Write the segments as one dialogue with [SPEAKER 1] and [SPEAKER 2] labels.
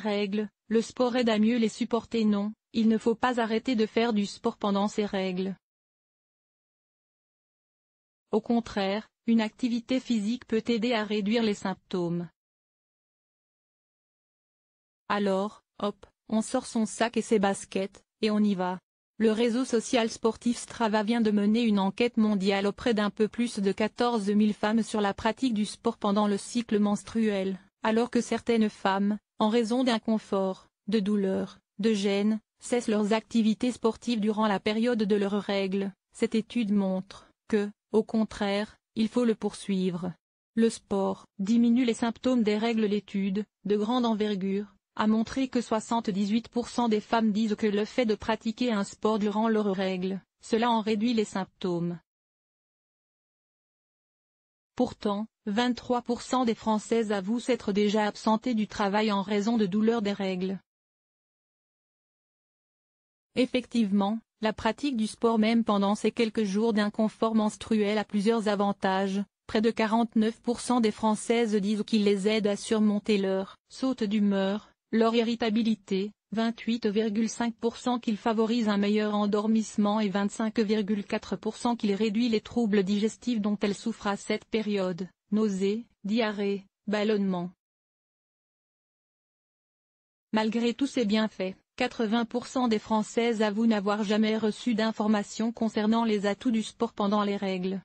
[SPEAKER 1] Règles, le sport aide à mieux les supporter non, il ne faut pas arrêter de faire du sport pendant
[SPEAKER 2] ces règles. Au contraire, une activité physique peut aider à réduire les symptômes.
[SPEAKER 1] Alors, hop, on sort son sac et ses baskets, et on y va. Le réseau social sportif Strava vient de mener une enquête mondiale auprès d'un peu plus de 14 000 femmes sur la pratique du sport pendant le cycle menstruel, alors que certaines femmes, en raison d'inconfort, de douleur, de gêne, cessent leurs activités sportives durant la période de leurs règles, cette étude montre que, au contraire, il faut le poursuivre. Le sport diminue les symptômes des règles. L'étude, de grande envergure, a montré que 78% des femmes disent que le fait de pratiquer un sport durant leurs règles, cela en réduit les symptômes. Pourtant, 23% des Françaises avouent s'être déjà absentées du travail en raison de douleurs des règles. Effectivement, la pratique du sport même pendant ces quelques jours d'inconfort menstruel a plusieurs avantages. Près de 49% des Françaises disent qu'il les aide à surmonter leur saute d'humeur, leur irritabilité, 28,5% qu'il favorise un meilleur endormissement et 25,4% qu'il réduit les troubles digestifs dont elles souffrent à cette période nausées, diarrhées, ballonnements. Malgré tous ces bienfaits, 80% des Françaises avouent n'avoir jamais reçu d'informations concernant les atouts du sport pendant les règles.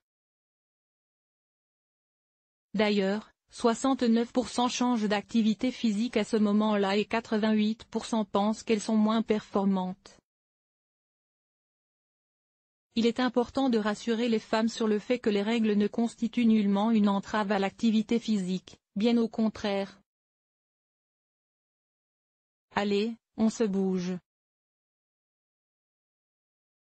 [SPEAKER 1] D'ailleurs, 69% changent d'activité physique à ce moment-là et 88% pensent qu'elles sont moins performantes. Il est important de rassurer les femmes sur le fait que les règles ne constituent nullement
[SPEAKER 2] une entrave à l'activité physique, bien au contraire. Allez, on se bouge.